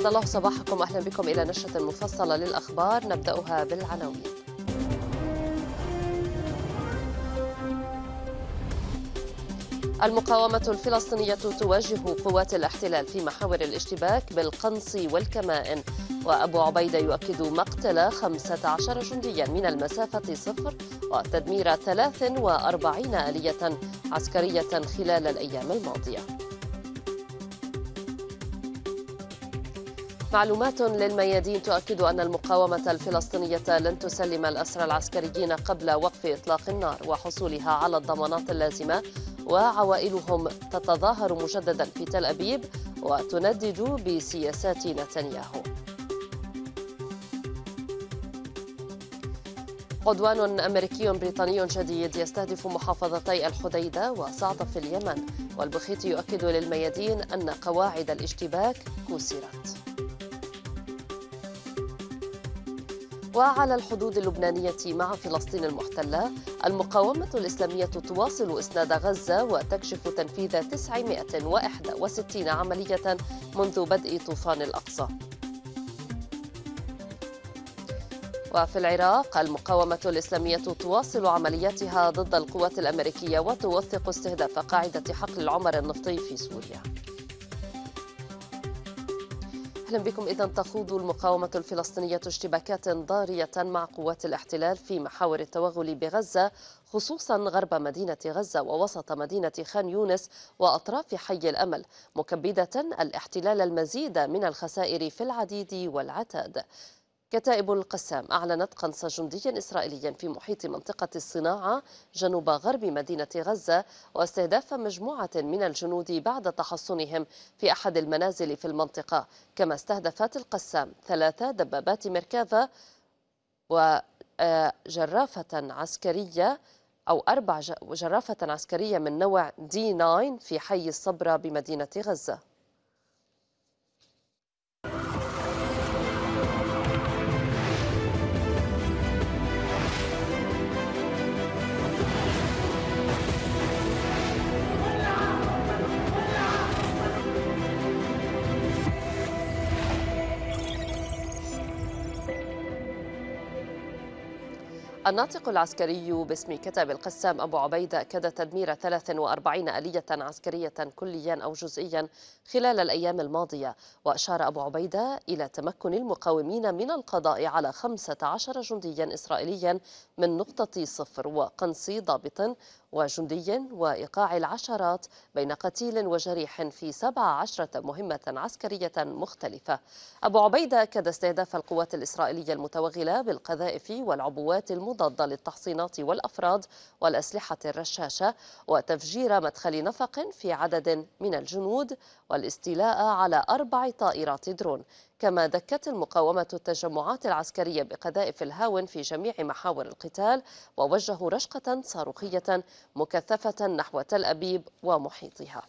أسعد الله صباحكم أهلا بكم إلى نشرة مفصلة للأخبار نبدأها بالعناوين المقاومة الفلسطينية تواجه قوات الاحتلال في محاور الاشتباك بالقنص والكمائن وأبو عبيدة يؤكد مقتل 15 جنديا من المسافة صفر وتدمير 43 آلية عسكرية خلال الأيام الماضية معلومات للميادين تؤكد أن المقاومة الفلسطينية لن تسلم الأسرى العسكريين قبل وقف إطلاق النار وحصولها على الضمانات اللازمة وعوائلهم تتظاهر مجددا في تل أبيب وتندد بسياسات نتنياهو عدوان أمريكي بريطاني جديد يستهدف محافظتي الحديدة وصعد في اليمن والبخيت يؤكد للميادين أن قواعد الاشتباك كسرت وعلى الحدود اللبنانية مع فلسطين المحتلة المقاومة الإسلامية تواصل إسناد غزة وتكشف تنفيذ 961 عملية منذ بدء طوفان الأقصى وفي العراق المقاومة الإسلامية تواصل عملياتها ضد القوات الأمريكية وتوثق استهداف قاعدة حقل العمر النفطي في سوريا أهلا بكم إذا تخوض المقاومة الفلسطينية اشتباكات ضارية مع قوات الاحتلال في محاور التوغل بغزة خصوصا غرب مدينة غزة ووسط مدينة خان يونس وأطراف حي الأمل مكبدة الاحتلال المزيد من الخسائر في العديد والعتاد كتائب القسام أعلنت قنص جنديا إسرائيليا في محيط منطقة الصناعة جنوب غرب مدينة غزة واستهداف مجموعة من الجنود بعد تحصنهم في أحد المنازل في المنطقة كما استهدفت القسام ثلاثة دبابات مركافة وجرافة عسكرية أو أربع جرافة عسكرية من نوع دي 9 في حي الصبرة بمدينة غزة الناطق العسكري باسم كتاب القسام أبو عبيدة أكد تدمير 43 آلية عسكرية كليا أو جزئيا خلال الأيام الماضية وأشار أبو عبيدة إلى تمكن المقاومين من القضاء على 15 جنديا إسرائيليا من نقطة صفر وقنص ضابط وجندي وإيقاع العشرات بين قتيل وجريح في 17 مهمة عسكرية مختلفة أبو عبيدة أكد استهداف القوات الإسرائيلية المتوغلة بالقذائف والعبوات المضادة للتحصينات والأفراد والأسلحة الرشاشة وتفجير مدخل نفق في عدد من الجنود والاستيلاء على أربع طائرات درون كما دكت المقاومة التجمعات العسكرية بقذائف الهاون في جميع محاور القتال ووجهوا رشقة صاروخية مكثفة نحو تل أبيب ومحيطها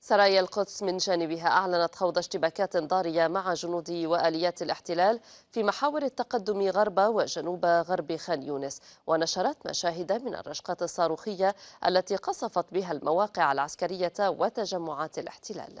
سرايا القدس من جانبها أعلنت خوض اشتباكات ضارية مع جنود وآليات الاحتلال في محاور التقدم غرب وجنوب غرب خان يونس ونشرت مشاهد من الرشقات الصاروخية التي قصفت بها المواقع العسكرية وتجمعات الاحتلال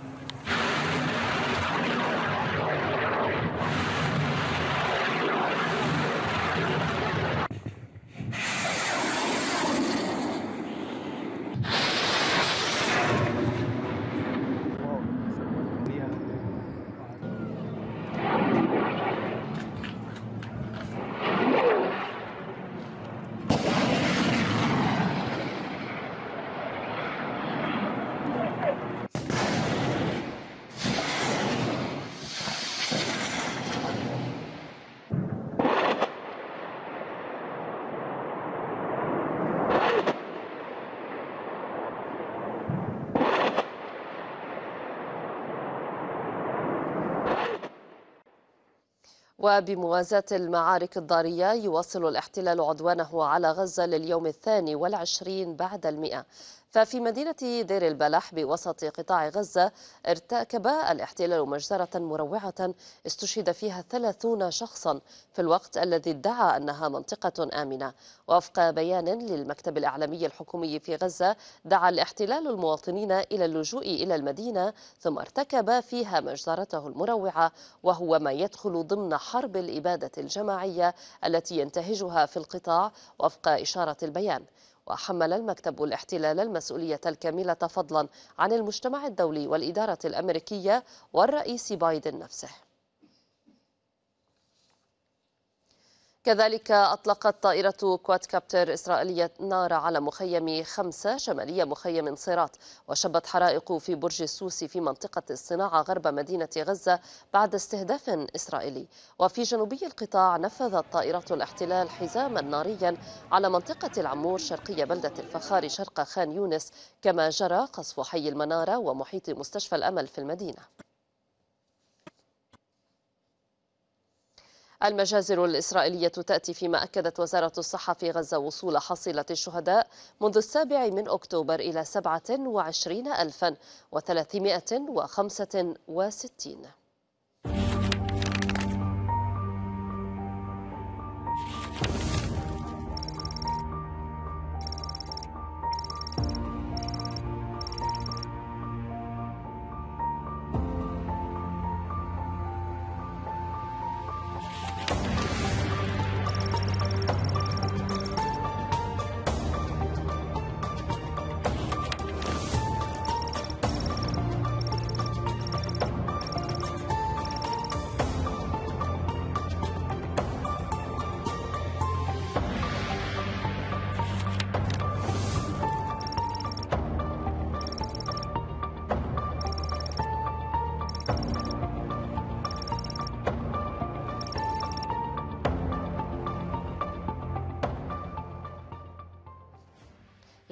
وبموازاة المعارك الضارية يواصل الاحتلال عدوانه على غزة لليوم الثاني والعشرين بعد المئة ففي مدينة دير البلح بوسط قطاع غزة ارتكب الاحتلال مجزرة مروعة استشهد فيها 30 شخصا في الوقت الذي ادعى أنها منطقة آمنة وفق بيان للمكتب الإعلامي الحكومي في غزة دعا الاحتلال المواطنين إلى اللجوء إلى المدينة ثم ارتكب فيها مجزرته المروعة وهو ما يدخل ضمن حرب الإبادة الجماعية التي ينتهجها في القطاع وفق إشارة البيان وحمل المكتب الاحتلال المسؤولية الكاملة فضلا عن المجتمع الدولي والإدارة الأمريكية والرئيس بايدن نفسه كذلك أطلقت طائرة كابتر إسرائيلية نار على مخيم خمسة شمالية مخيم صيرات وشبت حرائق في برج السوسي في منطقة الصناعة غرب مدينة غزة بعد استهداف إسرائيلي وفي جنوبي القطاع نفذت طائرة الاحتلال حزاما ناريا على منطقة العمور شرقية بلدة الفخار شرق خان يونس كما جرى قصف حي المنارة ومحيط مستشفى الأمل في المدينة المجازر الإسرائيلية تأتي فيما أكدت وزارة الصحة في غزة وصول حصيلة الشهداء منذ السابع من أكتوبر إلى 27 ألفا وثلاثمائة وخمسة وستين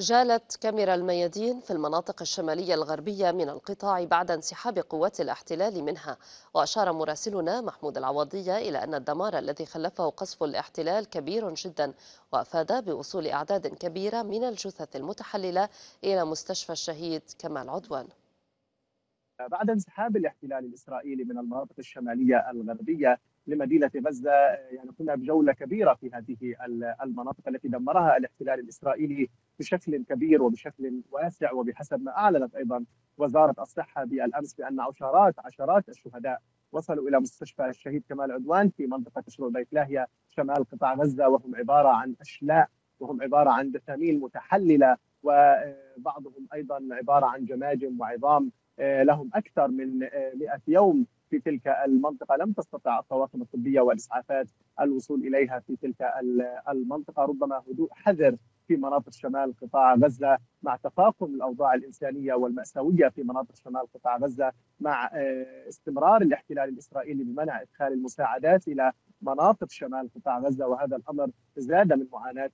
جالت كاميرا الميادين في المناطق الشمالية الغربية من القطاع بعد انسحاب قوات الاحتلال منها وأشار مراسلنا محمود العوضية إلى أن الدمار الذي خلفه قصف الاحتلال كبير جدا وأفاد بوصول أعداد كبيرة من الجثث المتحللة إلى مستشفى الشهيد كمال عدوان بعد انسحاب الاحتلال الإسرائيلي من المناطق الشمالية الغربية لمدينة غزة يعني قمنا بجولة كبيرة في هذه المناطق التي دمرها الاحتلال الإسرائيلي بشكل كبير وبشكل واسع وبحسب ما اعلنت ايضا وزاره الصحه بالامس بان عشرات عشرات الشهداء وصلوا الى مستشفى الشهيد كمال عدوان في منطقه شرو بيت لاهيا شمال قطاع غزه وهم عباره عن اشلاء وهم عباره عن دثامين متحلله وبعضهم ايضا عباره عن جماجم وعظام آه، لهم اكثر من 100 آه، يوم في تلك المنطقه لم تستطع الطواقم الطبيه والاسعافات الوصول اليها في تلك المنطقه ربما هدوء حذر في مناطق شمال قطاع غزه مع تفاقم الاوضاع الانسانيه والماساويه في مناطق شمال قطاع غزه مع آه، استمرار الاحتلال الاسرائيلي بمنع ادخال المساعدات الى مناطق شمال قطاع غزه وهذا الامر زاد من معاناه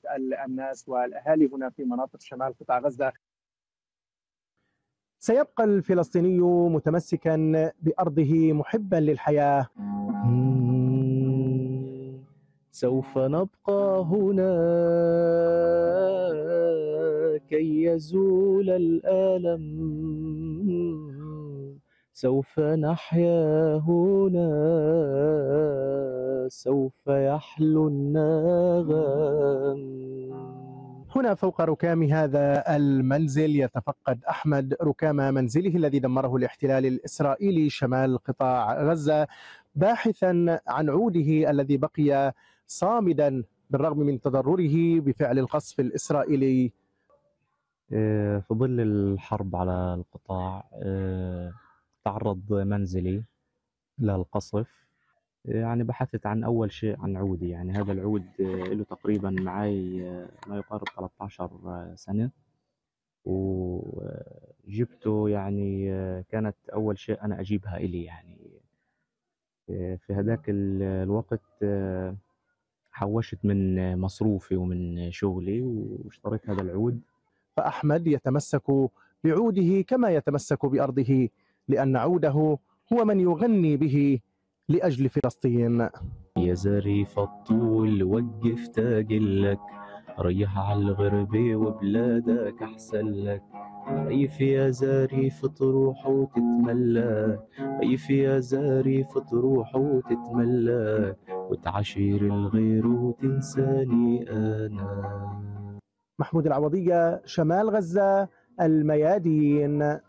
الناس والاهالي هنا في مناطق شمال قطاع غزه سيبقى الفلسطيني متمسكا بارضه محبا للحياه سوف نبقى هنا كي يزول الألم سوف نحيا هنا سوف يحلو النغم هنا فوق ركام هذا المنزل يتفقد أحمد ركام منزله الذي دمره الاحتلال الإسرائيلي شمال قطاع غزة باحثا عن عوده الذي بقي صامدا بالرغم من تضرره بفعل القصف الإسرائيلي آه، في ظل الحرب على القطاع آه، تعرض منزلي للقصف آه، يعني بحثت عن أول شيء عن عودي يعني هذا العود له تقريبا معي ما يقارب 13 سنة وجبته يعني كانت أول شيء أنا أجيبها إلي يعني في هذاك الوقت حوشت من مصروفي ومن شغلي واشتريت هذا العود فأحمد يتمسك بعوده كما يتمسك بأرضه لأن عوده هو من يغني به لأجل فلسطين يا زريف الطول وقف تاجلك ريح على الغربة وبلادك أحسن لك ريف يا زريف تروح وتتملك ريف يا زريف تروح وتتملك وتعاشر الغير وتنساني أنا محمود العوضية شمال غزة الميادين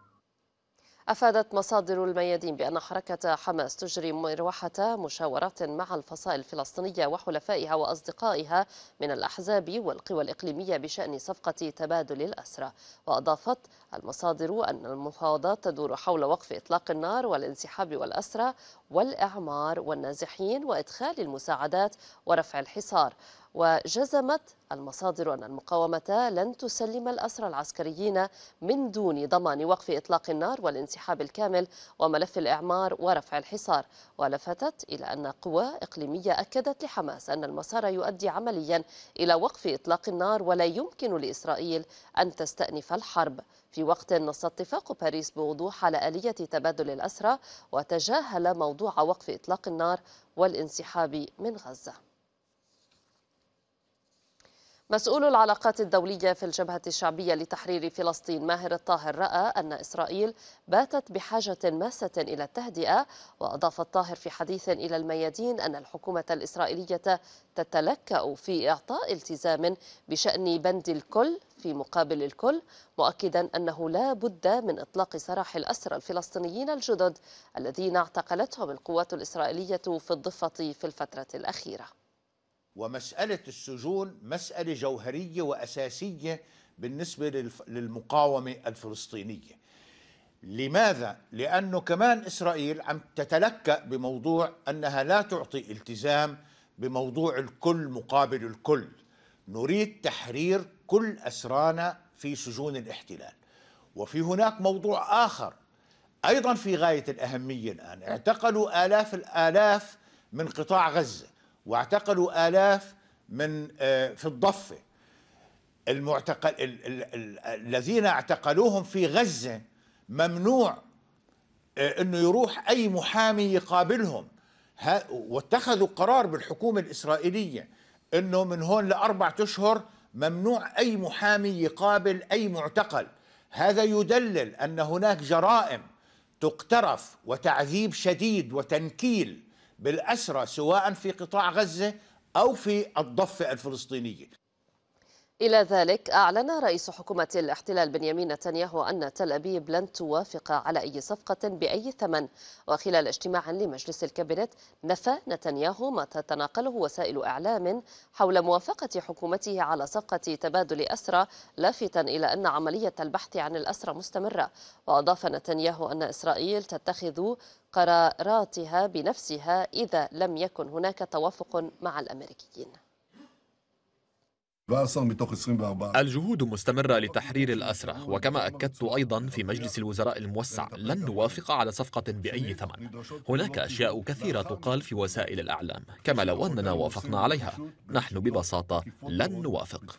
أفادت مصادر الميادين بأن حركة حماس تجري مروحة مشاورات مع الفصائل الفلسطينية وحلفائها وأصدقائها من الأحزاب والقوى الإقليمية بشأن صفقة تبادل الأسرى وأضافت المصادر أن المفاوضات تدور حول وقف إطلاق النار والانسحاب والأسرى والإعمار والنازحين وإدخال المساعدات ورفع الحصار وجزمت المصادر أن المقاومة لن تسلم الأسرى العسكريين من دون ضمان وقف إطلاق النار والانسحاب الكامل وملف الإعمار ورفع الحصار ولفتت إلى أن قوى إقليمية أكدت لحماس أن المسار يؤدي عمليا إلى وقف إطلاق النار ولا يمكن لإسرائيل أن تستأنف الحرب في وقت نص اتفاق باريس بوضوح على آلية تبادل الأسرى وتجاهل موضوع وقف إطلاق النار والانسحاب من غزة مسؤول العلاقات الدولية في الجبهة الشعبية لتحرير فلسطين ماهر الطاهر رأى أن إسرائيل باتت بحاجة ماسة إلى التهدئة وأضاف الطاهر في حديث إلى الميادين أن الحكومة الإسرائيلية تتلكأ في إعطاء التزام بشأن بند الكل في مقابل الكل مؤكدا أنه لا بد من إطلاق سراح الأسرى الفلسطينيين الجدد الذين اعتقلتهم القوات الإسرائيلية في الضفة في الفترة الأخيرة ومسألة السجون مسألة جوهرية وأساسية بالنسبة للمقاومة الفلسطينية لماذا؟ لأنه كمان إسرائيل عم تتلكأ بموضوع أنها لا تعطي التزام بموضوع الكل مقابل الكل نريد تحرير كل أسرانا في سجون الاحتلال وفي هناك موضوع آخر أيضا في غاية الأهمية الآن اعتقلوا آلاف الآلاف من قطاع غزة واعتقلوا آلاف من آه، في الضفة المعتقل الذين اعتقلوهم في غزة ممنوع آه، انه يروح اي محامي يقابلهم واتخذوا قرار بالحكومة الإسرائيلية انه من هون لأربعة اشهر ممنوع اي محامي يقابل اي معتقل هذا يدلل ان هناك جرائم تقترف وتعذيب شديد وتنكيل بالأسرى سواء في قطاع غزة أو في الضفة الفلسطينية إلى ذلك أعلن رئيس حكومة الاحتلال بنيامين نتنياهو أن تل أبيب لن توافق على أي صفقة بأي ثمن وخلال اجتماع لمجلس الكابينت نفى نتنياهو ما تتناقله وسائل إعلام حول موافقة حكومته على صفقة تبادل أسرى لافتا إلى أن عملية البحث عن الأسرى مستمرة وأضاف نتنياهو أن إسرائيل تتخذ قراراتها بنفسها إذا لم يكن هناك توافق مع الأمريكيين الجهود مستمرة لتحرير الأسرى وكما أكدت أيضا في مجلس الوزراء الموسع لن نوافق على صفقة بأي ثمن هناك أشياء كثيرة تقال في وسائل الأعلام كما لو أننا وافقنا عليها نحن ببساطة لن نوافق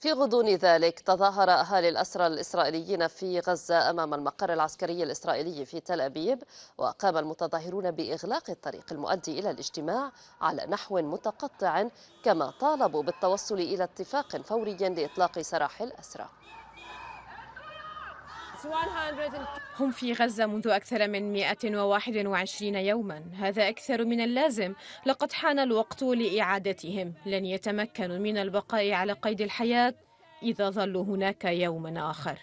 في غضون ذلك تظاهر أهالي الأسرى الإسرائيليين في غزة أمام المقر العسكري الإسرائيلي في تل أبيب وقام المتظاهرون بإغلاق الطريق المؤدي إلى الاجتماع على نحو متقطع كما طالبوا بالتوصل إلى اتفاق فوري لإطلاق سراح الأسرى هم في غزة منذ أكثر من 121 يوما هذا أكثر من اللازم لقد حان الوقت لإعادتهم لن يتمكنوا من البقاء على قيد الحياة إذا ظلوا هناك يوما آخر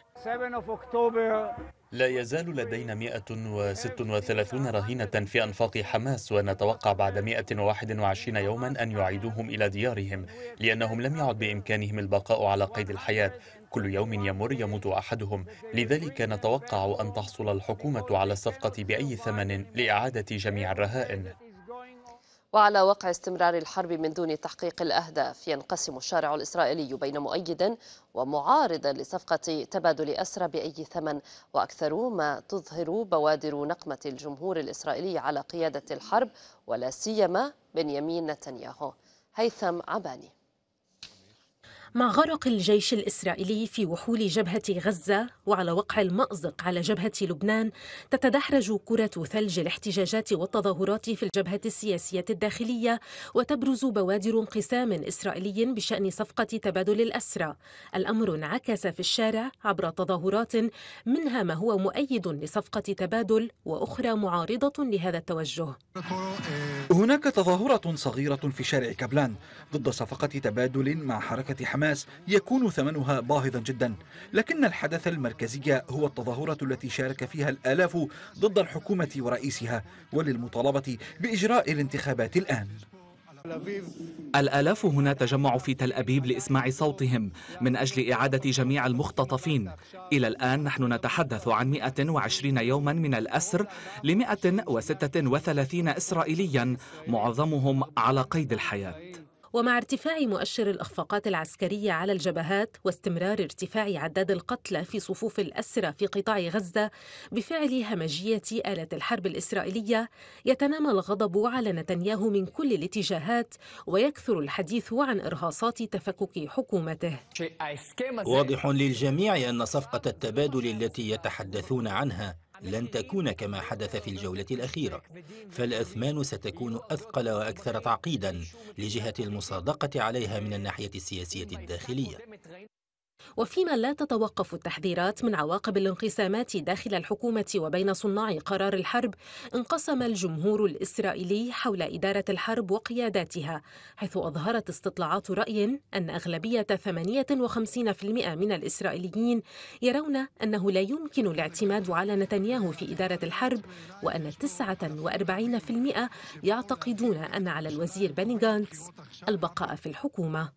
لا يزال لدينا 136 رهينة في أنفاق حماس ونتوقع بعد 121 يوما أن يعيدوهم إلى ديارهم لأنهم لم يعد بإمكانهم البقاء على قيد الحياة كل يوم يمر يموت أحدهم لذلك نتوقع أن تحصل الحكومة على الصفقة بأي ثمن لإعادة جميع الرهائن وعلى وقع استمرار الحرب من دون تحقيق الأهداف ينقسم الشارع الإسرائيلي بين مؤيد ومعارض لصفقة تبادل أسرى بأي ثمن وأكثر ما تظهر بوادر نقمة الجمهور الإسرائيلي على قيادة الحرب ولا سيما بنيامين نتنياهو هيثم عباني مع غرق الجيش الإسرائيلي في وحول جبهة غزة وعلى وقع المأزق على جبهة لبنان تتدحرج كرة ثلج الاحتجاجات والتظاهرات في الجبهة السياسية الداخلية وتبرز بوادر انقسام إسرائيلي بشأن صفقة تبادل الأسرى الأمر انعكس في الشارع عبر تظاهرات منها ما هو مؤيد لصفقة تبادل وأخرى معارضة لهذا التوجه هناك تظاهرة صغيرة في شارع كبلان ضد صفقة تبادل مع حركة حماس حماس يكون ثمنها باهظا جدا لكن الحدث المركزي هو التظاهرة التي شارك فيها الآلاف ضد الحكومة ورئيسها وللمطالبة بإجراء الانتخابات الآن الآلاف هنا تجمع في تل أبيب لإسماع صوتهم من أجل إعادة جميع المختطفين إلى الآن نحن نتحدث عن 120 يوما من الأسر ل 136 إسرائيليا معظمهم على قيد الحياة ومع ارتفاع مؤشر الإخفاقات العسكرية على الجبهات واستمرار ارتفاع عدد القتلى في صفوف الأسرى في قطاع غزة بفعل همجية آلة الحرب الإسرائيلية يتنامى الغضب على نتنياهو من كل الاتجاهات ويكثر الحديث عن إرهاصات تفكك حكومته واضح للجميع أن صفقة التبادل التي يتحدثون عنها لن إيه؟ تكون كما حدث في الجولة الأخيرة فالأثمان ستكون أثقل وأكثر تعقيدا لجهة المصادقة عليها من الناحية السياسية الداخلية وفيما لا تتوقف التحذيرات من عواقب الانقسامات داخل الحكومة وبين صناع قرار الحرب انقسم الجمهور الإسرائيلي حول إدارة الحرب وقياداتها حيث أظهرت استطلاعات رأي أن أغلبية 58% من الإسرائيليين يرون أنه لا يمكن الاعتماد على نتنياهو في إدارة الحرب وأن 49% يعتقدون أن على الوزير بني جانتس البقاء في الحكومة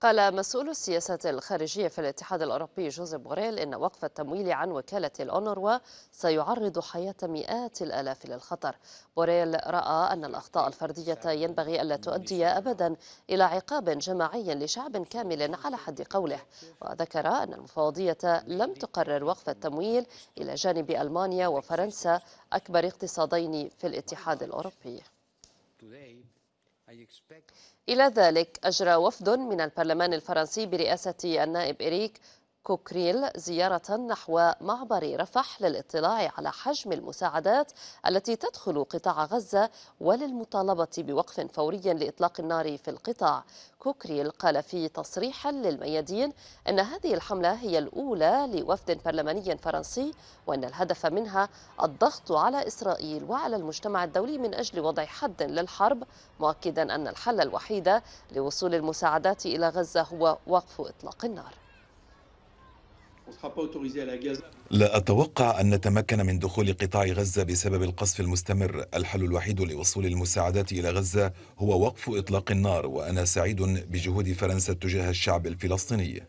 قال مسؤول السياسة الخارجية في الاتحاد الأوروبي جوزيف بوريل إن وقف التمويل عن وكالة الأونروا سيعرض حياة مئات الآلاف للخطر بوريل رأى أن الأخطاء الفردية ينبغي ألا تؤدي أبدا إلى عقاب جماعي لشعب كامل على حد قوله وذكر أن المفوضية لم تقرر وقف التمويل إلى جانب ألمانيا وفرنسا أكبر اقتصادين في الاتحاد الأوروبي إلى ذلك أجرى وفد من البرلمان الفرنسي برئاسة النائب إريك كوكريل زيارة نحو معبر رفح للاطلاع على حجم المساعدات التي تدخل قطاع غزة وللمطالبة بوقف فوري لإطلاق النار في القطاع كوكريل قال في تصريح للميادين أن هذه الحملة هي الأولى لوفد برلماني فرنسي وأن الهدف منها الضغط على إسرائيل وعلى المجتمع الدولي من أجل وضع حد للحرب مؤكدا أن الحل الوحيد لوصول المساعدات إلى غزة هو وقف إطلاق النار لا أتوقع أن نتمكن من دخول قطاع غزة بسبب القصف المستمر الحل الوحيد لوصول المساعدات إلى غزة هو وقف إطلاق النار وأنا سعيد بجهود فرنسا تجاه الشعب الفلسطيني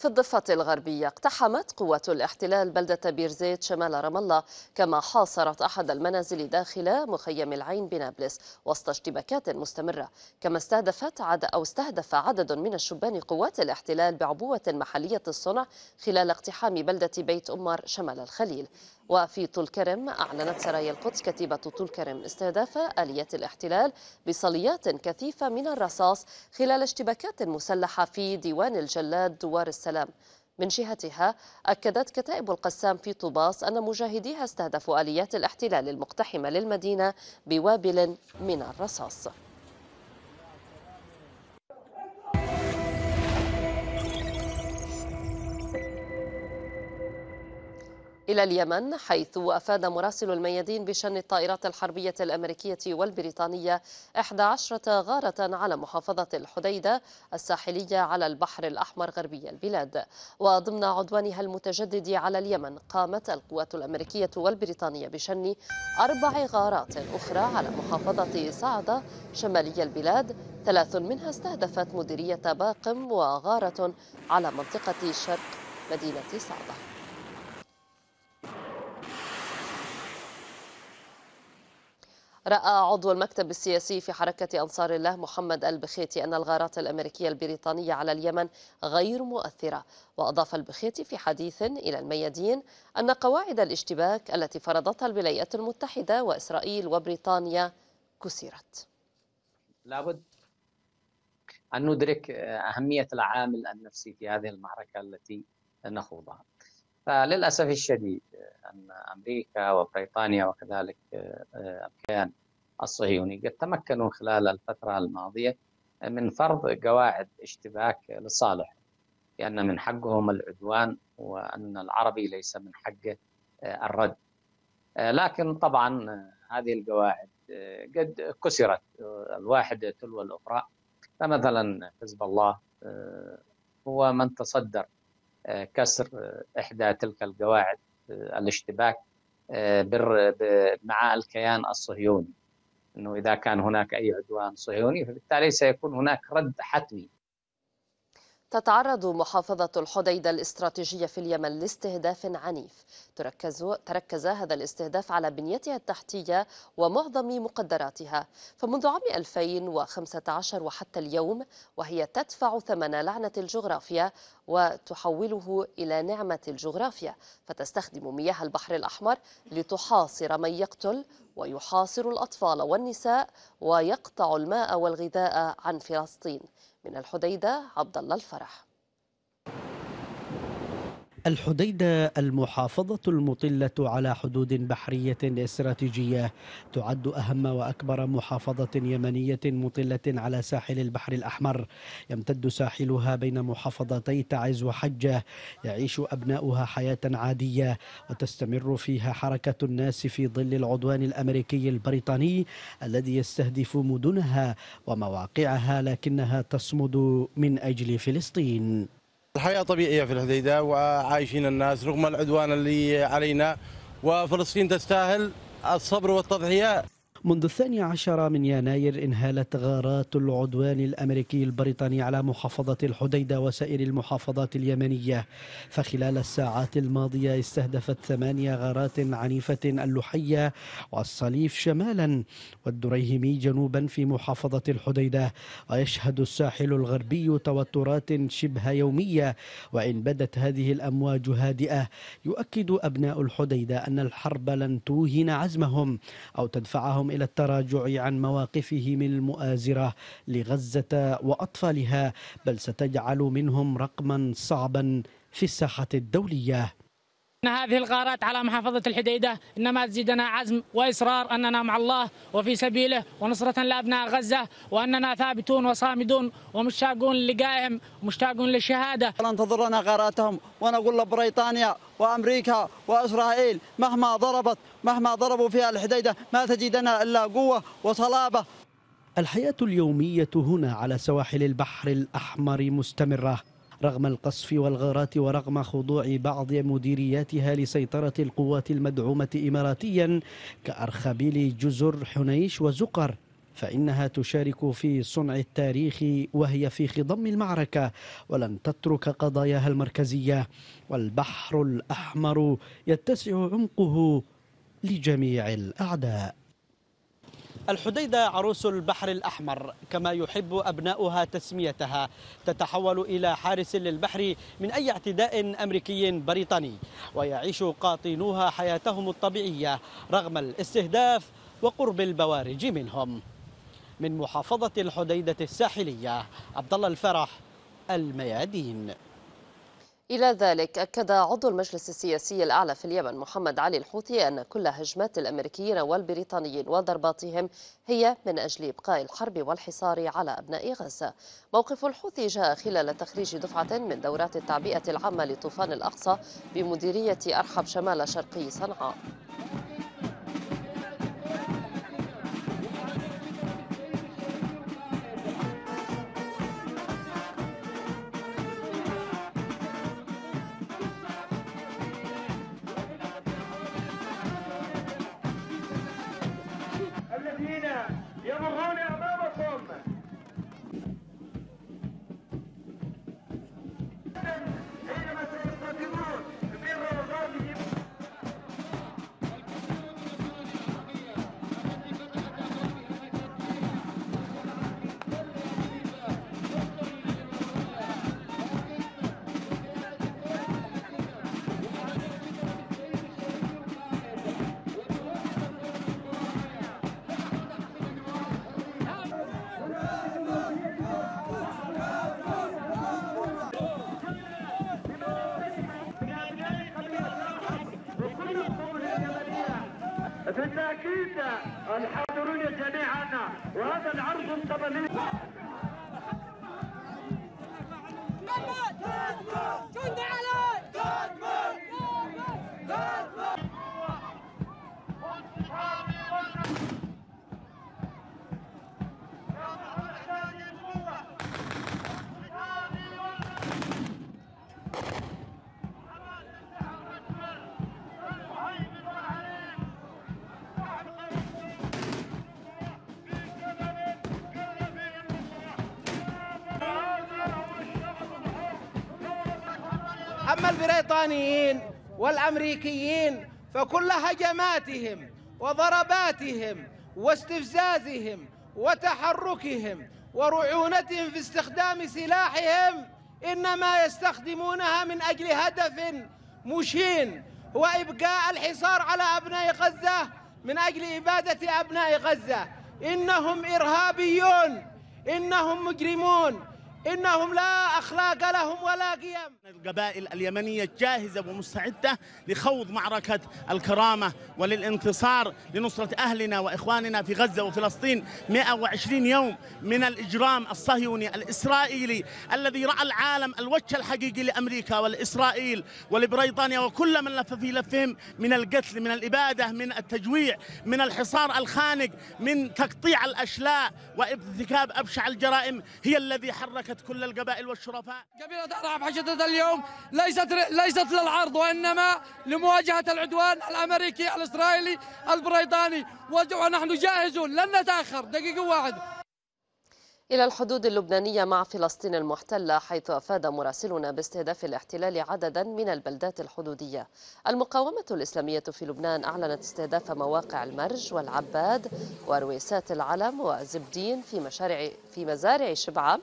في الضفة الغربية اقتحمت قوات الاحتلال بلدة بيرزيت شمال رام الله كما حاصرت أحد المنازل داخل مخيم العين بنابلس وسط اشتباكات مستمرة كما استهدفت عد أو استهدف عدد من الشبان قوات الاحتلال بعبوة محلية الصنع خلال اقتحام بلدة بيت أمر شمال الخليل وفي طول كرم أعلنت سرايا القدس كتيبة طول كرم استهداف آليات الاحتلال بصليات كثيفة من الرصاص خلال اشتباكات مسلحة في ديوان الجلاد دوار السلام من جهتها أكدت كتائب القسام في طوباس أن مجاهديها استهدفوا آليات الاحتلال المقتحمة للمدينة بوابل من الرصاص إلى اليمن حيث أفاد مراسل الميادين بشن الطائرات الحربية الأمريكية والبريطانية 11 غارة على محافظة الحديدة الساحلية على البحر الأحمر غربي البلاد وضمن عدوانها المتجدد على اليمن قامت القوات الأمريكية والبريطانية بشن أربع غارات أخرى على محافظة صعدة شمالي البلاد ثلاث منها استهدفت مديرية باقم وغارة على منطقة شرق مدينة صعده رأى عضو المكتب السياسي في حركة أنصار الله محمد البخيتي أن الغارات الأمريكية البريطانية على اليمن غير مؤثرة وأضاف البخيتي في حديث إلى الميادين أن قواعد الاشتباك التي فرضتها الولايات المتحدة وإسرائيل وبريطانيا كسرت لابد أن ندرك أهمية العامل النفسي في هذه المعركة التي نخوضها فللاسف الشديد ان امريكا وبريطانيا وكذلك آه، الكيان الصهيوني قد تمكنوا خلال الفتره الماضيه من فرض قواعد اشتباك لصالح لان من حقهم العدوان وان العربي ليس من حقه آه، الرد آه، لكن طبعا هذه القواعد قد كسرت الواحده تلو الاخرى فمثلا حزب الله هو من تصدر كسر آه، إحدى تلك القواعد آه، الاشتباك آه، مع الكيان الصهيوني انه اذا كان هناك اي عدوان صهيوني فبالتالي سيكون هناك رد حتمي تتعرض محافظة الحديدة الاستراتيجية في اليمن لاستهداف عنيف تركز, تركز هذا الاستهداف على بنيتها التحتية ومعظم مقدراتها فمنذ عام 2015 وحتى اليوم وهي تدفع ثمن لعنة الجغرافيا وتحوله إلى نعمة الجغرافيا فتستخدم مياه البحر الأحمر لتحاصر من يقتل ويحاصر الأطفال والنساء ويقطع الماء والغذاء عن فلسطين من الحديدة عبد الله الفرح الحديدة المحافظة المطلة على حدود بحرية استراتيجية تعد أهم وأكبر محافظة يمنية مطلة على ساحل البحر الأحمر يمتد ساحلها بين محافظتي تعز وحجة يعيش أبناؤها حياة عادية وتستمر فيها حركة الناس في ظل العدوان الأمريكي البريطاني الذي يستهدف مدنها ومواقعها لكنها تصمد من أجل فلسطين الحياة طبيعية في الحديدة وعايشين الناس رغم العدوان اللي علينا وفلسطين تستاهل الصبر والتضحية منذ الثاني عشر من يناير انهالت غارات العدوان الأمريكي البريطاني على محافظة الحديدة وسائر المحافظات اليمنية فخلال الساعات الماضية استهدفت ثمانية غارات عنيفة اللحية والصليف شمالا والدريهمي جنوبا في محافظة الحديدة ويشهد الساحل الغربي توترات شبه يومية وإن بدت هذه الأمواج هادئة يؤكد أبناء الحديدة أن الحرب لن توهن عزمهم أو تدفعهم إلى التراجع عن مواقفهم المؤازرة لغزة وأطفالها بل ستجعل منهم رقما صعبا في الساحة الدولية إن هذه الغارات على محافظة الحديدة إنما تزيدنا عزم وإصرار أننا مع الله وفي سبيله ونصرة لأبناء غزة وأننا ثابتون وصامدون ومشتاقون لقائهم ومشتاقون للشهادة ننتظرنا غاراتهم ونقول لبريطانيا وأمريكا وإسرائيل مهما ضربت مهما ضربوا فيها الحديدة ما تجدنا إلا قوة وصلابة الحياة اليومية هنا على سواحل البحر الأحمر مستمرة رغم القصف والغارات ورغم خضوع بعض مديرياتها لسيطرة القوات المدعومة إماراتيا كأرخبيل جزر حنيش وزقر فإنها تشارك في صنع التاريخ وهي في خضم المعركة ولن تترك قضاياها المركزية والبحر الأحمر يتسع عمقه لجميع الأعداء الحديدة عروس البحر الأحمر كما يحب أبناؤها تسميتها تتحول إلى حارس للبحر من أي اعتداء أمريكي بريطاني ويعيش قاطنوها حياتهم الطبيعية رغم الاستهداف وقرب البوارج منهم من محافظة الحديدة الساحلية عبد الله الفرح الميادين إلى ذلك أكد عضو المجلس السياسي الأعلى في اليمن محمد علي الحوثي أن كل هجمات الأمريكيين والبريطانيين وضرباتهم هي من أجل إبقاء الحرب والحصار على أبناء غزة موقف الحوثي جاء خلال تخريج دفعة من دورات التعبئة العامة لطوفان الأقصى بمديرية أرحب شمال شرقي صنعاء الحاضرون جميعا وهذا العرض الطبلي والأمريكيين فكل هجماتهم وضرباتهم واستفزازهم وتحركهم ورعونتهم في استخدام سلاحهم إنما يستخدمونها من أجل هدف مشين هو إبقاء الحصار على أبناء غزة من أجل إبادة أبناء غزة إنهم إرهابيون إنهم مجرمون إنهم لا أخلاق لهم ولا قيم القبائل اليمنية جاهزة ومستعدة لخوض معركة الكرامة وللانتصار لنصرة أهلنا وإخواننا في غزة وفلسطين 120 يوم من الإجرام الصهيوني الإسرائيلي الذي رأى العالم الوجه الحقيقي لأمريكا والإسرائيل ولبريطانيا وكل من لف في لفهم من القتل من الإبادة من التجويع من الحصار الخانق من تقطيع الأشلاء وارتكاب أبشع الجرائم هي الذي حرك شاركت كل القبائل والشرفاء قبيلة أرعب حشدة اليوم ليست ليست للعرض وإنما لمواجهة العدوان الأمريكي الإسرائيلي البريطاني ونحن جاهزون لن نتأخر دقيقة واحدة إلى الحدود اللبنانية مع فلسطين المحتلة حيث أفاد مراسلنا باستهداف الاحتلال عددا من البلدات الحدودية المقاومة الإسلامية في لبنان أعلنت استهداف مواقع المرج والعباد ورويسات العلم وزبدين في مشارع في مزارع شبعة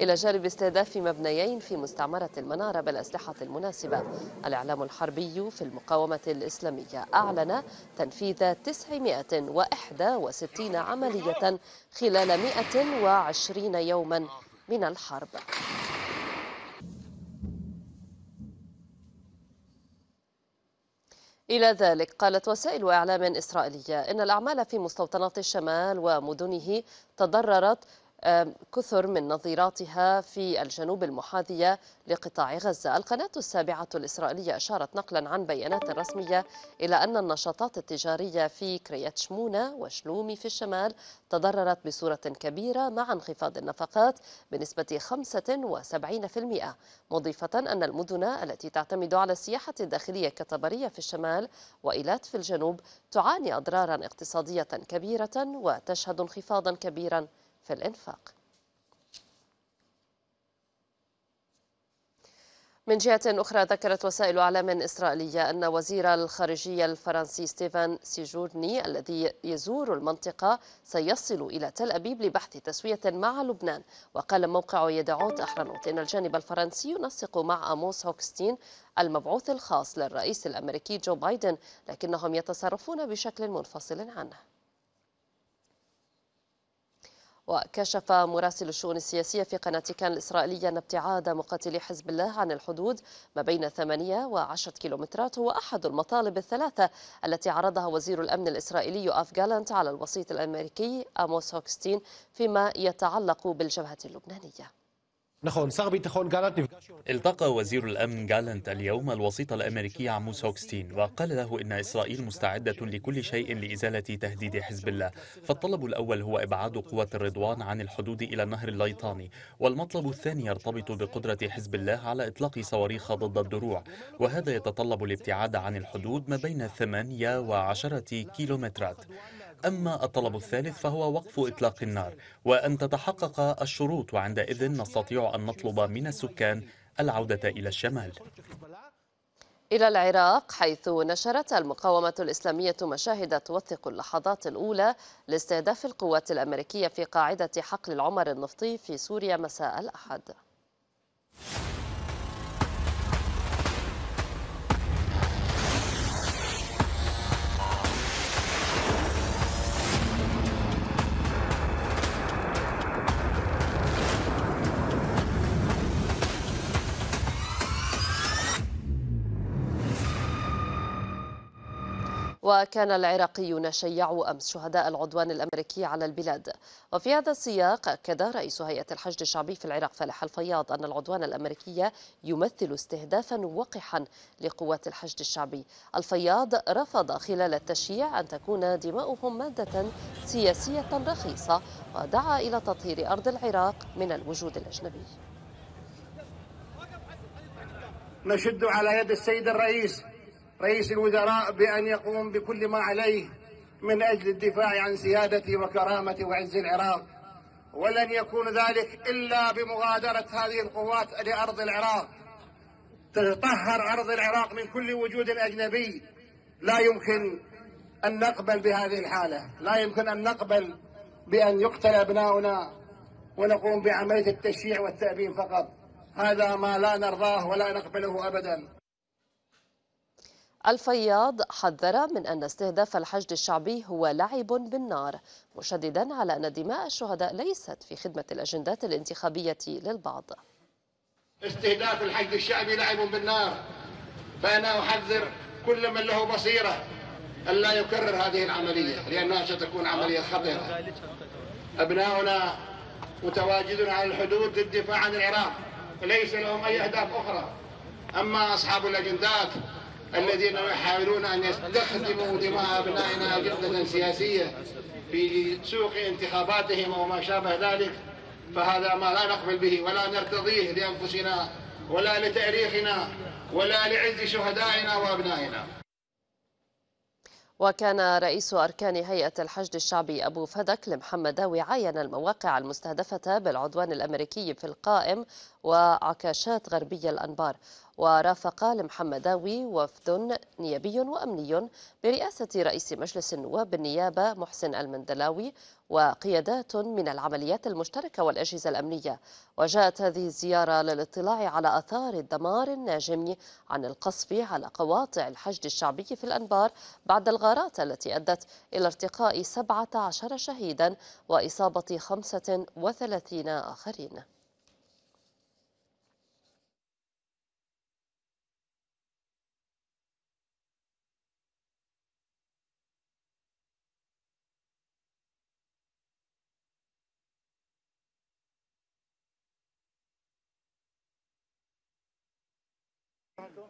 إلى جانب استهداف مبنيين في مستعمرة المنارة بالأسلحة المناسبة الإعلام الحربي في المقاومة الإسلامية أعلن تنفيذ 961 عملية خلال 120 يوما من الحرب إلى ذلك قالت وسائل إعلام إسرائيلية إن الأعمال في مستوطنات الشمال ومدنه تضررت كثر من نظيراتها في الجنوب المحاذية لقطاع غزة القناة السابعة الإسرائيلية أشارت نقلا عن بيانات رسمية إلى أن النشاطات التجارية في كريات شمونة وشلومي في الشمال تضررت بصورة كبيرة مع انخفاض النفقات بنسبة 75% مضيفة أن المدن التي تعتمد على السياحة الداخلية كطبرية في الشمال وإيلات في الجنوب تعاني أضرارا اقتصادية كبيرة وتشهد انخفاضا كبيرا في الإنفاق من جهة أخرى ذكرت وسائل أعلام إسرائيلية أن وزير الخارجية الفرنسي ستيفان سيجورني الذي يزور المنطقة سيصل إلى تل أبيب لبحث تسوية مع لبنان وقال موقع يدعوت أحرنوت أن الجانب الفرنسي ينسق مع أموس هوكستين المبعوث الخاص للرئيس الأمريكي جو بايدن لكنهم يتصرفون بشكل منفصل عنه وكشف مراسل الشؤون السياسية في قناة كان الإسرائيلية أن ابتعاد مقاتلي حزب الله عن الحدود ما بين 8 و10 كيلومترات هو أحد المطالب الثلاثة التي عرضها وزير الأمن الإسرائيلي أف جالانت على الوسيط الأمريكي أموس هوكستين فيما يتعلق بالجبهة اللبنانية التقى وزير الأمن جالنت اليوم الوسيط الأمريكي عموس هوكستين وقال له إن إسرائيل مستعدة لكل شيء لإزالة تهديد حزب الله فالطلب الأول هو إبعاد قوة الرضوان عن الحدود إلى النهر الليطاني والمطلب الثاني يرتبط بقدرة حزب الله على إطلاق صواريخ ضد الدروع وهذا يتطلب الابتعاد عن الحدود ما بين 8 و 10 كيلومترات أما الطلب الثالث فهو وقف إطلاق النار وأن تتحقق الشروط وعندئذ نستطيع أن نطلب من السكان العودة إلى الشمال إلى العراق حيث نشرت المقاومة الإسلامية مشاهد توثق اللحظات الأولى لاستهداف القوات الأمريكية في قاعدة حقل العمر النفطي في سوريا مساء الأحد وكان العراقيون شيعوا أمس شهداء العدوان الأمريكي على البلاد وفي هذا السياق أكد رئيس هيئة الحشد الشعبي في العراق فلاح الفياض أن العدوان الأمريكي يمثل استهدافا وقحا لقوات الحشد الشعبي الفياض رفض خلال التشييع أن تكون دماؤهم مادة سياسية رخيصة ودعا إلى تطهير أرض العراق من الوجود الأجنبي نشد على يد السيد الرئيس رئيس الوزراء بأن يقوم بكل ما عليه من أجل الدفاع عن سيادة وكرامة وعز العراق ولن يكون ذلك إلا بمغادرة هذه القوات لأرض العراق تطهر أرض العراق من كل وجود أجنبي لا يمكن أن نقبل بهذه الحالة لا يمكن أن نقبل بأن يقتل أبناؤنا ونقوم بعملية التشييع والتأبين فقط هذا ما لا نرضاه ولا نقبله أبداً الفياض حذر من أن استهداف الحشد الشعبي هو لعب بالنار مشددا على أن دماء الشهداء ليست في خدمة الأجندات الانتخابية للبعض استهداف الحشد الشعبي لعب بالنار فأنا أحذر كل من له بصيرة أن لا يكرر هذه العملية لأنها ستكون عملية خطيرة أبناؤنا متواجدون على الحدود للدفاع عن العراق ليس لهم أي أهداف أخرى أما أصحاب الأجندات الذين يحاولون أن يستخدموا دماء أبنائنا أجندة سياسية في سوق انتخاباتهم وما شابه ذلك فهذا ما لا نقبل به ولا نرتضيه لأنفسنا ولا لتاريخنا ولا لعز شهدائنا وأبنائنا وكان رئيس أركان هيئة الحشد الشعبي أبو فدك لمحمداوي عاين المواقع المستهدفة بالعدوان الأمريكي في القائم وعكاشات غربية الأنبار ورافق المحمداوي وفد نيابي وأمني برئاسة رئيس مجلس النواب بالنيابة محسن المندلاوي وقيادات من العمليات المشتركة والأجهزة الأمنية وجاءت هذه الزيارة للاطلاع على أثار الدمار الناجم عن القصف على قواطع الحشد الشعبي في الأنبار بعد الغارات التي أدت إلى ارتقاء 17 شهيدا وإصابة 35 آخرين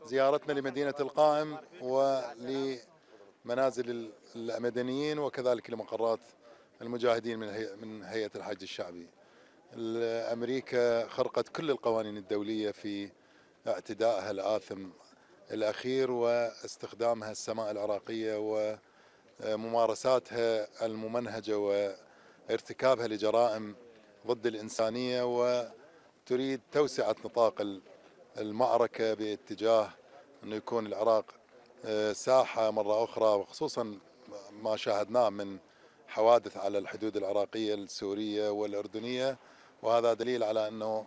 زيارتنا لمدينة القائم ولمنازل المدنيين وكذلك لمقرات المجاهدين من من هيئة الحج الشعبي أمريكا خرقت كل القوانين الدولية في اعتدائها الآثم الأخير واستخدامها السماء العراقية وممارساتها الممنهجة وارتكابها لجرائم ضد الإنسانية وتريد توسعة نطاق المعركة باتجاه أنه يكون العراق آه، ساحة مرة أخرى وخصوصا ما شاهدناه من حوادث على الحدود العراقية السورية والأردنية وهذا دليل على أنه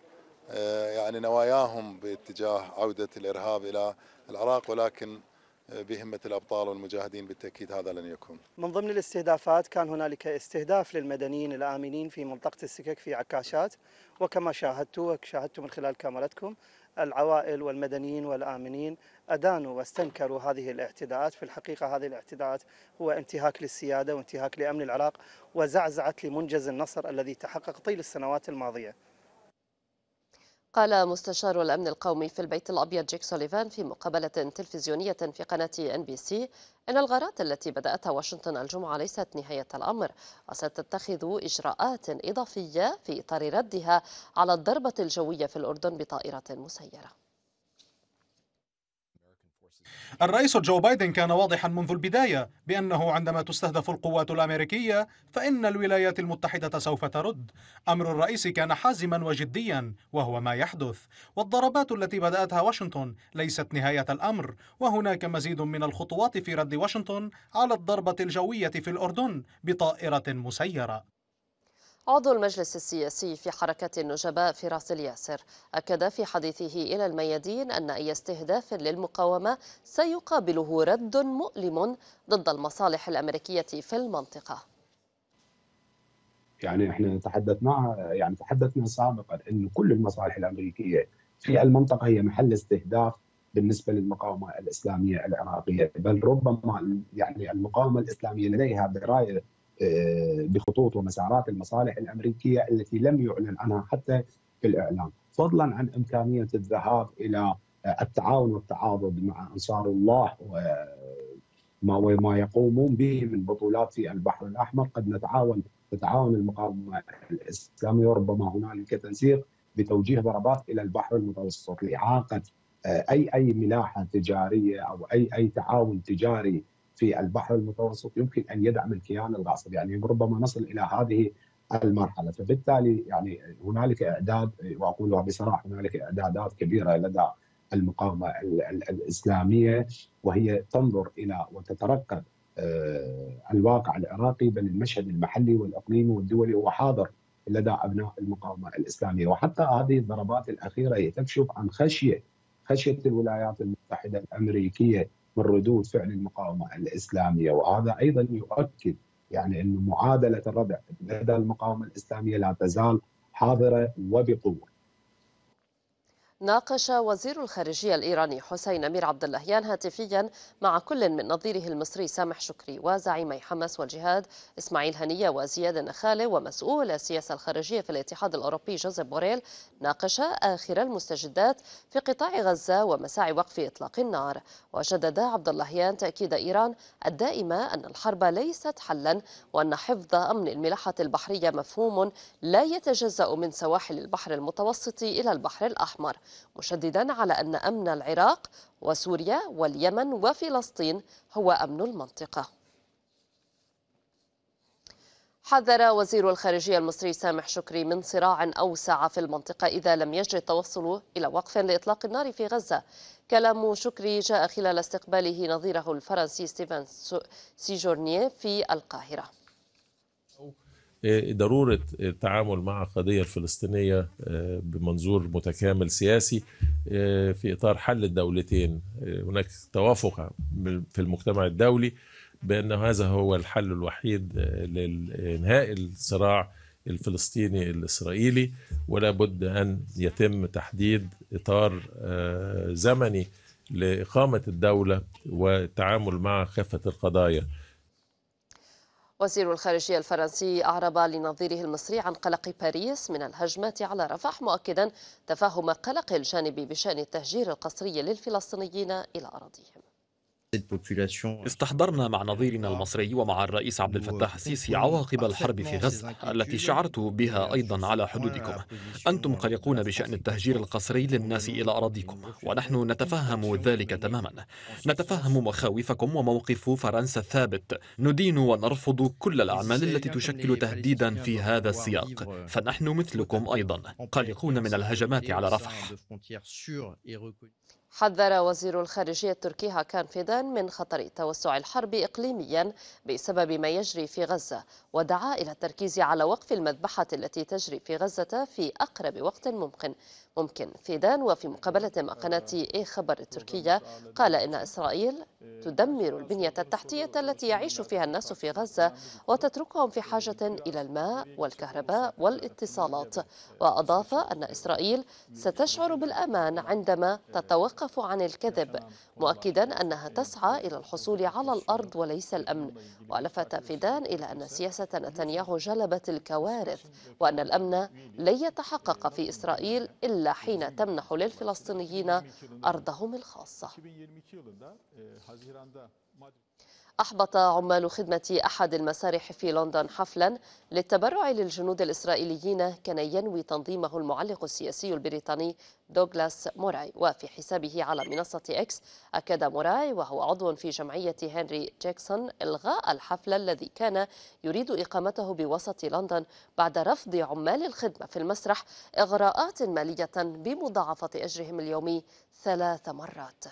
آه، يعني نواياهم باتجاه عودة الإرهاب إلى العراق ولكن آه، بهمة الأبطال والمجاهدين بالتأكيد هذا لن يكون من ضمن الاستهدافات كان هنالك استهداف للمدنيين الآمنين في منطقة السكك في عكاشات وكما شاهدتوا وشاهدتوا من خلال كاميرتكم العوائل والمدنيين والآمنين أدانوا واستنكروا هذه الاعتداءات في الحقيقة هذه الاعتداءات هو انتهاك للسيادة وانتهاك لأمن العراق وزعزعة لمنجز النصر الذي تحقق طيل السنوات الماضية قال مستشار الأمن القومي في البيت الأبيض جيك سوليفان في مقابلة تلفزيونية في قناة إن بي سي أن الغارات التي بدأتها واشنطن الجمعة ليست نهاية الأمر وستتخذ إجراءات إضافية في إطار ردها على الضربة الجوية في الأردن بطائرة مسيرة الرئيس جو بايدن كان واضحا منذ البداية بأنه عندما تستهدف القوات الأمريكية فإن الولايات المتحدة سوف ترد أمر الرئيس كان حازما وجديا وهو ما يحدث والضربات التي بدأتها واشنطن ليست نهاية الأمر وهناك مزيد من الخطوات في رد واشنطن على الضربة الجوية في الأردن بطائرة مسيرة عضو المجلس السياسي في حركة النجباء فراس الياسر أكد في حديثه إلى الميادين أن أي استهداف للمقاومة سيقابله رد مؤلم ضد المصالح الأمريكية في المنطقة يعني احنا تحدثنا يعني تحدثنا سابقا أن كل المصالح الأمريكية في المنطقة هي محل استهداف بالنسبة للمقاومة الإسلامية العراقية بل ربما يعني المقاومة الإسلامية لديها براية آه، بخطوط ومسارات المصالح الامريكيه التي لم يعلن عنها حتى في الاعلام، فضلا عن امكانيه الذهاب الى آه، التعاون والتعاضد مع انصار الله وما آه، وما يقومون به من بطولات في البحر الاحمر، قد نتعاون تتعاون المقاومه الاسلاميه وربما هنالك تنسيق بتوجيه ضربات الى البحر المتوسط لاعاقه اي اي ملاحه تجاريه او اي اي تعاون تجاري في البحر المتوسط يمكن ان يدعم الكيان الغاصب يعني ربما نصل الى هذه المرحله فبالتالي يعني هنالك اعداد واقولها بصراحه هنالك اعدادات كبيره لدى المقاومه الاسلاميه وهي تنظر الى وتترقب آه، الواقع العراقي بل المشهد المحلي والاقليمي والدولي هو حاضر لدى ابناء المقاومه الاسلاميه وحتى هذه الضربات الاخيره هي تكشف عن خشيه خشيه الولايات المتحده الامريكيه من ردود فعل المقاومه الاسلاميه وهذا ايضا يؤكد يعني انه معادله الردع لدى المقاومه الاسلاميه لا تزال حاضره وبقوه. ناقش وزير الخارجية الإيراني حسين أمير عبد اللهيان هاتفيا مع كل من نظيره المصري سامح شكري وزعيمي حماس والجهاد إسماعيل هنية وزياد النخالة ومسؤول السياسة الخارجية في الاتحاد الأوروبي جوزيف بوريل ناقش آخر المستجدات في قطاع غزة ومساعي وقف إطلاق النار وجدد عبد اللهيان تأكيد إيران الدائمة أن الحرب ليست حلا وأن حفظ أمن الملاحة البحرية مفهوم لا يتجزأ من سواحل البحر المتوسط إلى البحر الأحمر مشددا على أن أمن العراق وسوريا واليمن وفلسطين هو أمن المنطقة حذر وزير الخارجية المصري سامح شكري من صراع أوسع في المنطقة إذا لم يجد التوصل إلى وقف لإطلاق النار في غزة كلام شكري جاء خلال استقباله نظيره الفرنسي ستيفان سيجورنيه في القاهرة آه، ضروره التعامل مع القضيه الفلسطينيه آه، بمنظور متكامل سياسي آه، في اطار حل الدولتين هناك توافق في المجتمع الدولي بان هذا هو الحل الوحيد لانهاء الصراع الفلسطيني الاسرائيلي ولا بد ان يتم تحديد اطار زمني لاقامه الدوله والتعامل مع كافه القضايا وزير الخارجية الفرنسي أعرب لنظيره المصري عن قلق باريس من الهجمة على رفح مؤكدا تفهم قلق الجانب بشأن التهجير القسري للفلسطينيين إلى أراضيهم استحضرنا مع نظيرنا المصري ومع الرئيس عبد الفتاح السيسي عواقب الحرب في غزة التي شعرت بها أيضا على حدودكم أنتم قلقون بشأن التهجير القسري للناس إلى أراضيكم ونحن نتفهم ذلك تماما نتفهم مخاوفكم وموقف فرنسا الثابت ندين ونرفض كل الأعمال التي تشكل تهديدا في هذا السياق فنحن مثلكم أيضا قلقون من الهجمات على رفح حذر وزير الخارجية التركي هاكان فيدان من خطر توسع الحرب إقليميا بسبب ما يجري في غزة ودعا إلى التركيز على وقف المذبحة التي تجري في غزة في أقرب وقت ممكن ممكن فيدان وفي مقابلة مع قناة إي خبر التركية قال إن إسرائيل تدمر البنية التحتية التي يعيش فيها الناس في غزة وتتركهم في حاجة إلى الماء والكهرباء والاتصالات وأضاف أن إسرائيل ستشعر بالأمان عندما تتوقف عن الكذب مؤكدا أنها تسعى إلى الحصول على الأرض وليس الأمن ولفت فيدان إلى أن سياسة نتنياهو جلبت الكوارث وأن الأمن لن يتحقق في إسرائيل إلا إلا حين تمنح للفلسطينيين أرضهم الخاصة أحبط عمال خدمة أحد المسارح في لندن حفلا للتبرع للجنود الإسرائيليين كان ينوي تنظيمه المعلق السياسي البريطاني دوغلاس موراي وفي حسابه على منصة إكس أكد موراي وهو عضو في جمعية هنري جاكسون إلغاء الحفل الذي كان يريد إقامته بوسط لندن بعد رفض عمال الخدمة في المسرح إغراءات مالية بمضاعفة أجرهم اليومي ثلاث مرات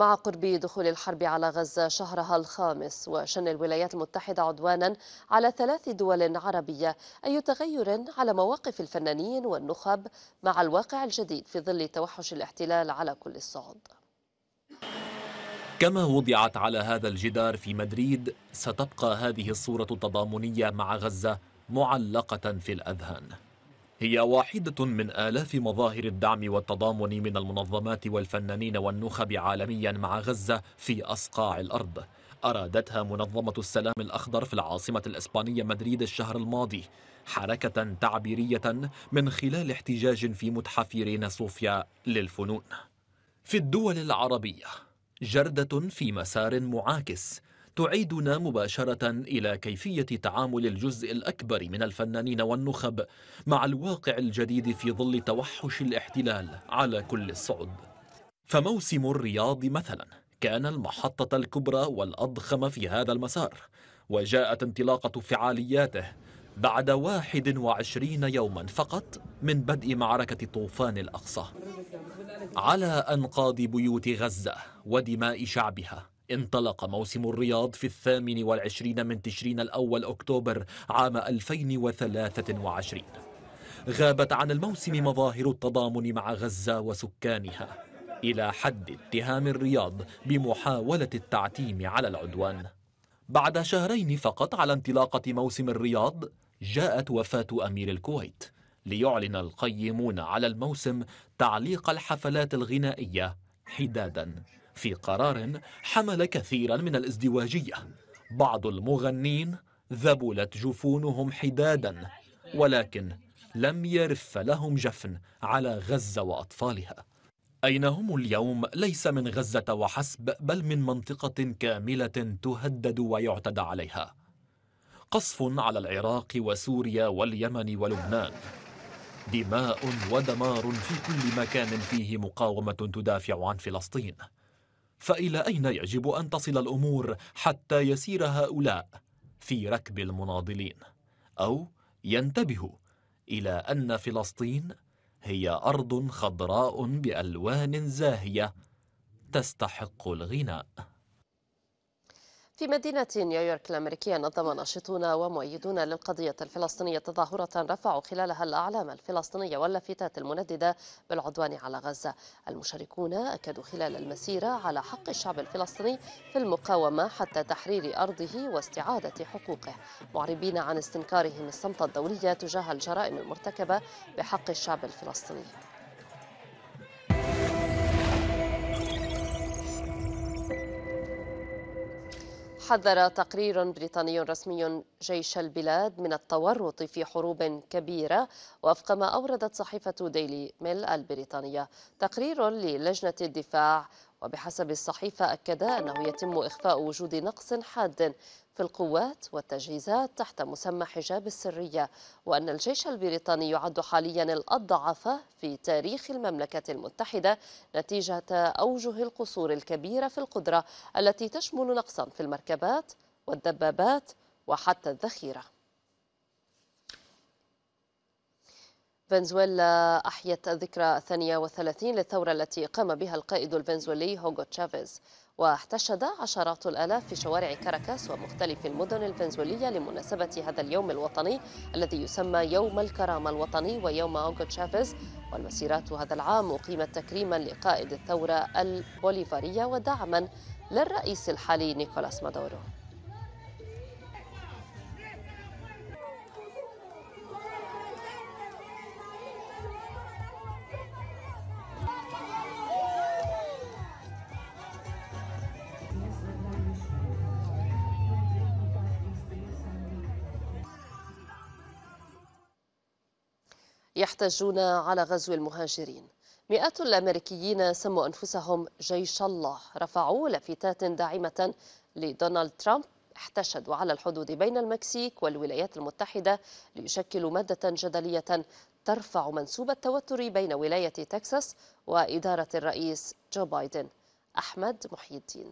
مع قرب دخول الحرب على غزة شهرها الخامس وشن الولايات المتحدة عدوانا على ثلاث دول عربية أي تغير على مواقف الفنانين والنخب مع الواقع الجديد في ظل توحش الاحتلال على كل الصعد كما وضعت على هذا الجدار في مدريد ستبقى هذه الصورة التضامنية مع غزة معلقة في الأذهان هي واحدة من آلاف مظاهر الدعم والتضامن من المنظمات والفنانين والنخب عالميا مع غزة في أصقاع الأرض أرادتها منظمة السلام الأخضر في العاصمة الإسبانية مدريد الشهر الماضي حركة تعبيرية من خلال احتجاج في متحف رينا صوفيا للفنون في الدول العربية جردة في مسار معاكس تعيدنا مباشرة إلى كيفية تعامل الجزء الأكبر من الفنانين والنخب مع الواقع الجديد في ظل توحش الاحتلال على كل الصعد فموسم الرياض مثلا كان المحطة الكبرى والأضخم في هذا المسار وجاءت انطلاقة فعالياته بعد 21 يوما فقط من بدء معركة طوفان الأقصى على أنقاض بيوت غزة ودماء شعبها انطلق موسم الرياض في الثامن والعشرين من تشرين الأول أكتوبر عام 2023 غابت عن الموسم مظاهر التضامن مع غزة وسكانها إلى حد اتهام الرياض بمحاولة التعتيم على العدوان بعد شهرين فقط على انطلاقة موسم الرياض جاءت وفاة أمير الكويت ليعلن القيمون على الموسم تعليق الحفلات الغنائية حدادا في قرار حمل كثيرا من الازدواجية بعض المغنين ذبلت جفونهم حدادا ولكن لم يرف لهم جفن على غزة وأطفالها أين هم اليوم ليس من غزة وحسب بل من منطقة كاملة تهدد ويعتدى عليها قصف على العراق وسوريا واليمن ولبنان دماء ودمار في كل مكان فيه مقاومة تدافع عن فلسطين فإلى أين يجب أن تصل الأمور حتى يسير هؤلاء في ركب المناضلين أو ينتبهوا إلى أن فلسطين هي أرض خضراء بألوان زاهية تستحق الغناء في مدينة نيويورك الأمريكية نظم ناشطون ومؤيدون للقضية الفلسطينية تظاهرة رفعوا خلالها الأعلام الفلسطينية واللافتات المنددة بالعدوان على غزة المشاركون أكدوا خلال المسيرة على حق الشعب الفلسطيني في المقاومة حتى تحرير أرضه واستعادة حقوقه معربين عن استنكارهم الصمت الدولية تجاه الجرائم المرتكبة بحق الشعب الفلسطيني حذر تقرير بريطاني رسمي جيش البلاد من التورط في حروب كبيرة وفق ما أوردت صحيفة ديلي ميل البريطانية تقرير للجنة الدفاع وبحسب الصحيفة أكد أنه يتم إخفاء وجود نقص حاد في القوات والتجهيزات تحت مسمى حجاب السرية وأن الجيش البريطاني يعد حاليا الأضعف في تاريخ المملكة المتحدة نتيجة أوجه القصور الكبيرة في القدرة التي تشمل نقصا في المركبات والدبابات وحتى الذخيره فنزويلا أحيت الذكرى الثانية والثلاثين للثورة التي قام بها القائد الفنزويلي هوغو تشافيز واحتشد عشرات الآلاف في شوارع كاراكاس ومختلف المدن الفنزويلية لمناسبة هذا اليوم الوطني الذي يسمى يوم الكرامة الوطني ويوم أوغو تشافيز والمسيرات هذا العام أقيمت تكريما لقائد الثورة البوليفارية ودعما للرئيس الحالي نيكولاس مادورو يحتجون على غزو المهاجرين مئات الأمريكيين سموا أنفسهم جيش الله رفعوا لافتات داعمة لدونالد ترامب احتشدوا على الحدود بين المكسيك والولايات المتحدة ليشكلوا مادة جدلية ترفع منسوب التوتر بين ولاية تكساس وإدارة الرئيس جو بايدن أحمد محي الدين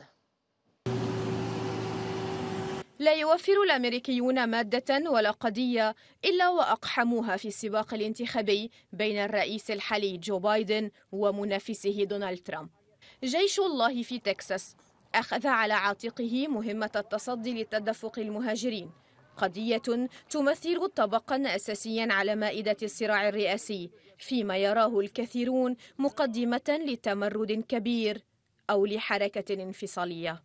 لا يوفر الامريكيون ماده ولا قضيه الا واقحموها في السباق الانتخابي بين الرئيس الحالي جو بايدن ومنافسه دونالد ترامب جيش الله في تكساس اخذ على عاتقه مهمه التصدي للتدفق المهاجرين قضيه تمثل طبقا اساسيا على مائده الصراع الرئاسي فيما يراه الكثيرون مقدمه لتمرد كبير او لحركه انفصاليه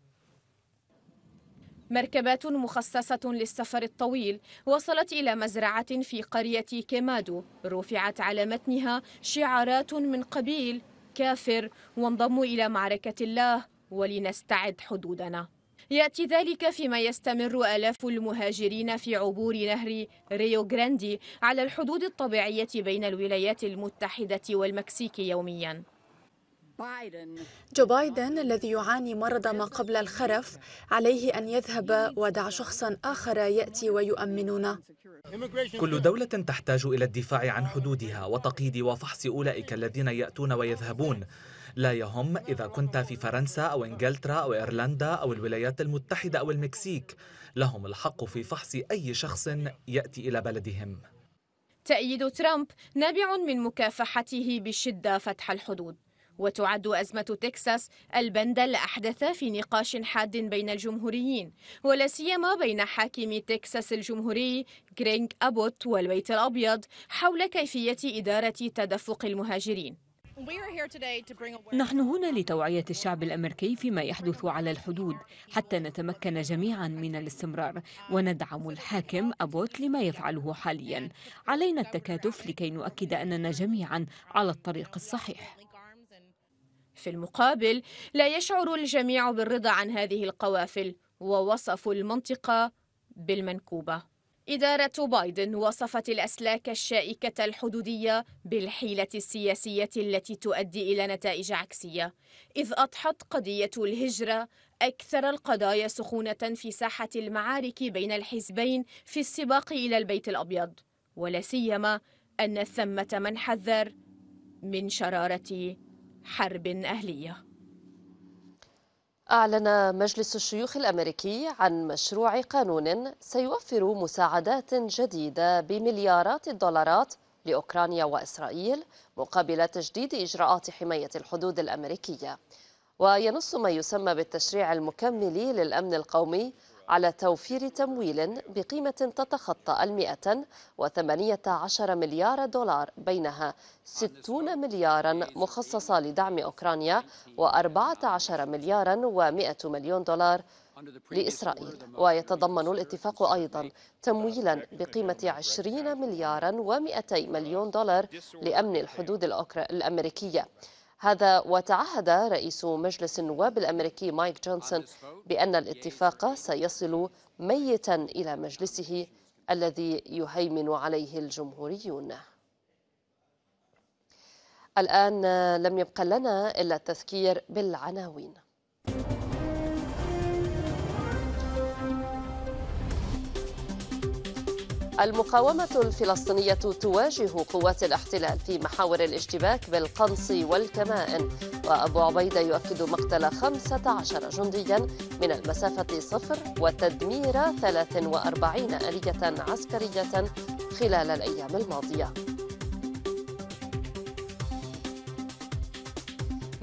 مركبات مخصصة للسفر الطويل وصلت إلى مزرعة في قرية كيمادو رفعت على متنها شعارات من قبيل كافر وانضموا إلى معركة الله ولنستعد حدودنا يأتي ذلك فيما يستمر آلاف المهاجرين في عبور نهر ريو جراندي على الحدود الطبيعية بين الولايات المتحدة والمكسيك يومياً جو بايدن الذي يعاني مرض ما قبل الخرف عليه أن يذهب ودع شخصا آخر يأتي ويؤمننا كل دولة تحتاج إلى الدفاع عن حدودها وتقييد وفحص أولئك الذين يأتون ويذهبون لا يهم إذا كنت في فرنسا أو إنجلترا أو إيرلندا أو الولايات المتحدة أو المكسيك لهم الحق في فحص أي شخص يأتي إلى بلدهم تأييد ترامب نابع من مكافحته بشدة فتح الحدود وتعد أزمة تكساس البند الأحدث في نقاش حاد بين الجمهوريين ولا سيما بين حاكم تكساس الجمهوري غرينغ أبوت والبيت الأبيض حول كيفية إدارة تدفق المهاجرين نحن هنا لتوعية الشعب الأمريكي فيما يحدث على الحدود حتى نتمكن جميعا من الاستمرار وندعم الحاكم أبوت لما يفعله حاليا علينا التكاتف لكي نؤكد أننا جميعا على الطريق الصحيح في المقابل لا يشعر الجميع بالرضا عن هذه القوافل ووصفوا المنطقة بالمنكوبة إدارة بايدن وصفت الأسلاك الشائكة الحدودية بالحيلة السياسية التي تؤدي إلى نتائج عكسية، إذ أضحت قضية الهجرة أكثر القضايا سخونة في ساحة المعارك بين الحزبين في السباق إلى البيت الأبيض، ولا سيما أن ثمة من حذر من شرارة حرب أهلية أعلن مجلس الشيوخ الأمريكي عن مشروع قانون سيوفر مساعدات جديدة بمليارات الدولارات لأوكرانيا وإسرائيل مقابل تجديد إجراءات حماية الحدود الأمريكية وينص ما يسمى بالتشريع المكمل للأمن القومي على توفير تمويل بقيمة تتخطى المئة وثمانية عشر مليار دولار بينها 60 مليارا مخصصة لدعم أوكرانيا و14 مليارا و100 مليون دولار لإسرائيل ويتضمن الاتفاق أيضا تمويلا بقيمة 20 مليارا و200 مليون دولار لأمن الحدود الأمريكية هذا وتعهد رئيس مجلس النواب الأمريكي مايك جونسون بأن الاتفاق سيصل ميتا إلى مجلسه الذي يهيمن عليه الجمهوريون الآن لم يبقى لنا إلا التذكير بالعناوين المقاومة الفلسطينية تواجه قوات الاحتلال في محاور الاشتباك بالقنص والكمائن وأبو عبيدة يؤكد مقتل 15 جنديا من المسافة صفر وتدمير 43 آلية عسكرية خلال الأيام الماضية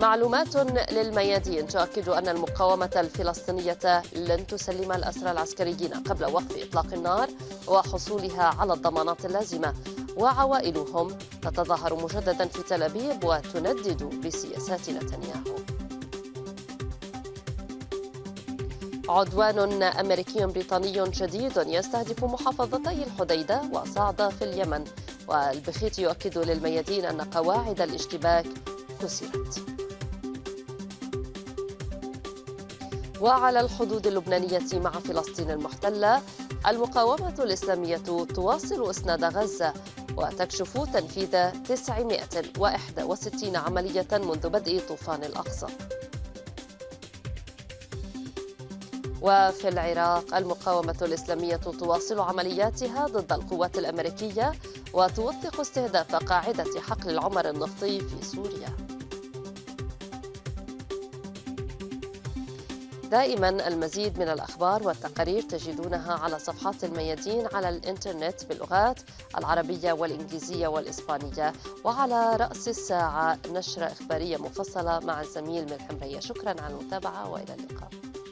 معلومات للميادين تؤكد أن المقاومة الفلسطينية لن تسلم الأسرى العسكريين قبل وقف إطلاق النار وحصولها على الضمانات اللازمة وعوائلهم تتظاهر مجددا في تل أبيب وتندد بسياسات نتنياهو عدوان أمريكي بريطاني جديد يستهدف محافظتي الحديدة وصعدة في اليمن والبخيت يؤكد للميادين أن قواعد الاشتباك كسرت وعلى الحدود اللبنانية مع فلسطين المحتلة المقاومة الإسلامية تواصل إسناد غزة وتكشف تنفيذ 961 عملية منذ بدء طوفان الأقصى وفي العراق المقاومة الإسلامية تواصل عملياتها ضد القوات الأمريكية وتوثق استهداف قاعدة حقل العمر النفطي في سوريا دائما المزيد من الأخبار والتقارير تجدونها على صفحات الميادين على الإنترنت باللغات العربية والإنجليزية والإسبانية وعلى رأس الساعة نشرة إخبارية مفصلة مع الزميل من حمرية شكرا على المتابعة وإلى اللقاء